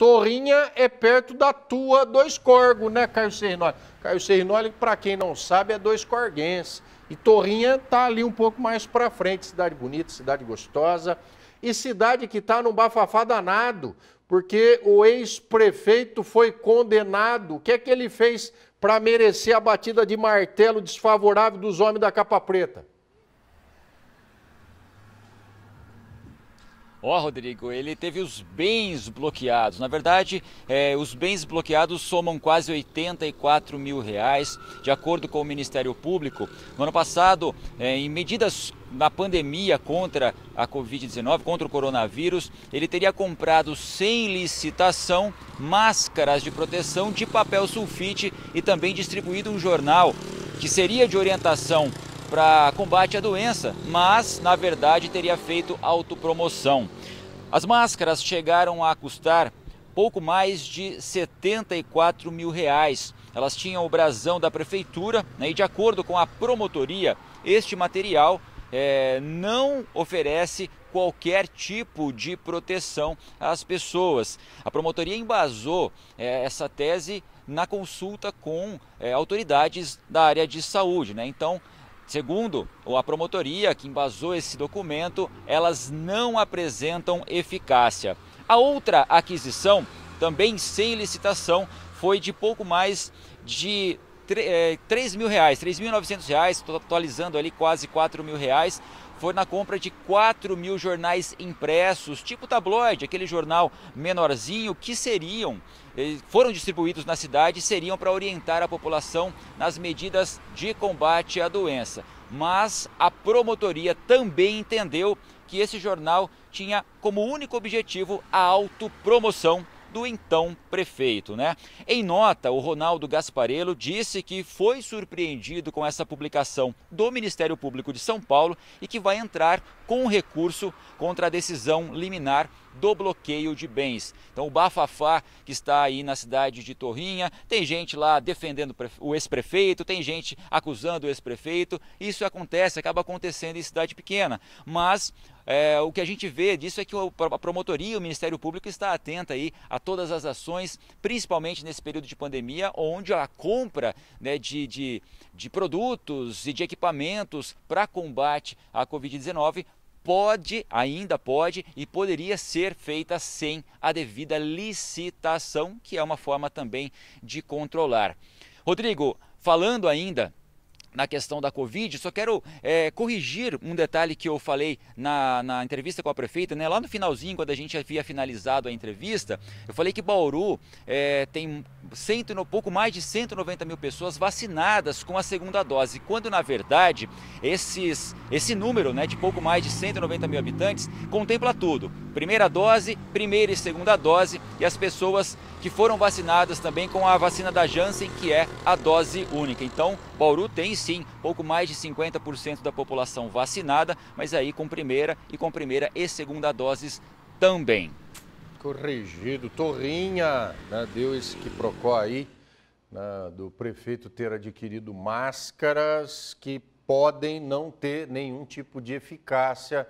Torrinha é perto da tua Dois Corgos, né, Caio Serrinoli? Caio Serrinoli, para quem não sabe, é Dois Corguense. E Torrinha tá ali um pouco mais para frente, cidade bonita, cidade gostosa. E cidade que tá num bafafá danado, porque o ex-prefeito foi condenado. O que é que ele fez para merecer a batida de martelo desfavorável dos homens da capa preta? Ó, oh, Rodrigo, ele teve os bens bloqueados. Na verdade, é, os bens bloqueados somam quase 84 mil reais, de acordo com o Ministério Público. No ano passado, é, em medidas na pandemia contra a Covid-19, contra o coronavírus, ele teria comprado sem licitação máscaras de proteção de papel sulfite e também distribuído um jornal que seria de orientação para combate à doença, mas na verdade teria feito autopromoção. As máscaras chegaram a custar pouco mais de 74 mil reais. Elas tinham o brasão da prefeitura né, e, de acordo com a promotoria, este material é, não oferece qualquer tipo de proteção às pessoas. A promotoria embasou é, essa tese na consulta com é, autoridades da área de saúde. Né? Então, Segundo a promotoria que embasou esse documento, elas não apresentam eficácia. A outra aquisição, também sem licitação, foi de pouco mais de é, 3 mil reais, 3.900 reais, atualizando ali quase 4 mil reais, foi na compra de 4 mil jornais impressos, tipo tabloide, aquele jornal menorzinho, que seriam, eh, foram distribuídos na cidade e seriam para orientar a população nas medidas de combate à doença. Mas a promotoria também entendeu que esse jornal tinha como único objetivo a autopromoção do então prefeito, né? Em nota, o Ronaldo Gasparello disse que foi surpreendido com essa publicação do Ministério Público de São Paulo e que vai entrar com recurso contra a decisão liminar do bloqueio de bens. Então, o bafafá que está aí na cidade de Torrinha, tem gente lá defendendo o ex-prefeito, tem gente acusando o ex-prefeito. Isso acontece, acaba acontecendo em cidade pequena. Mas é, o que a gente vê disso é que a promotoria, o Ministério Público está atenta aí a todas as ações, principalmente nesse período de pandemia, onde a compra né, de, de, de produtos e de equipamentos para combate à Covid-19 pode, ainda pode e poderia ser feita sem a devida licitação, que é uma forma também de controlar. Rodrigo, falando ainda na questão da Covid, só quero é, corrigir um detalhe que eu falei na, na entrevista com a prefeita, né? Lá no finalzinho, quando a gente havia finalizado a entrevista, eu falei que Bauru é, tem cento, pouco mais de 190 mil pessoas vacinadas com a segunda dose, quando na verdade esses, esse número né, de pouco mais de 190 mil habitantes contempla tudo. Primeira dose, primeira e segunda dose, e as pessoas que foram vacinadas também com a vacina da Janssen, que é a dose única. Então, Bauru tem sim, pouco mais de 50% da população vacinada, mas aí com primeira e com primeira e segunda doses também. Corrigido, Torrinha, né, deu esse que procó aí, né, do prefeito ter adquirido máscaras que podem não ter nenhum tipo de eficácia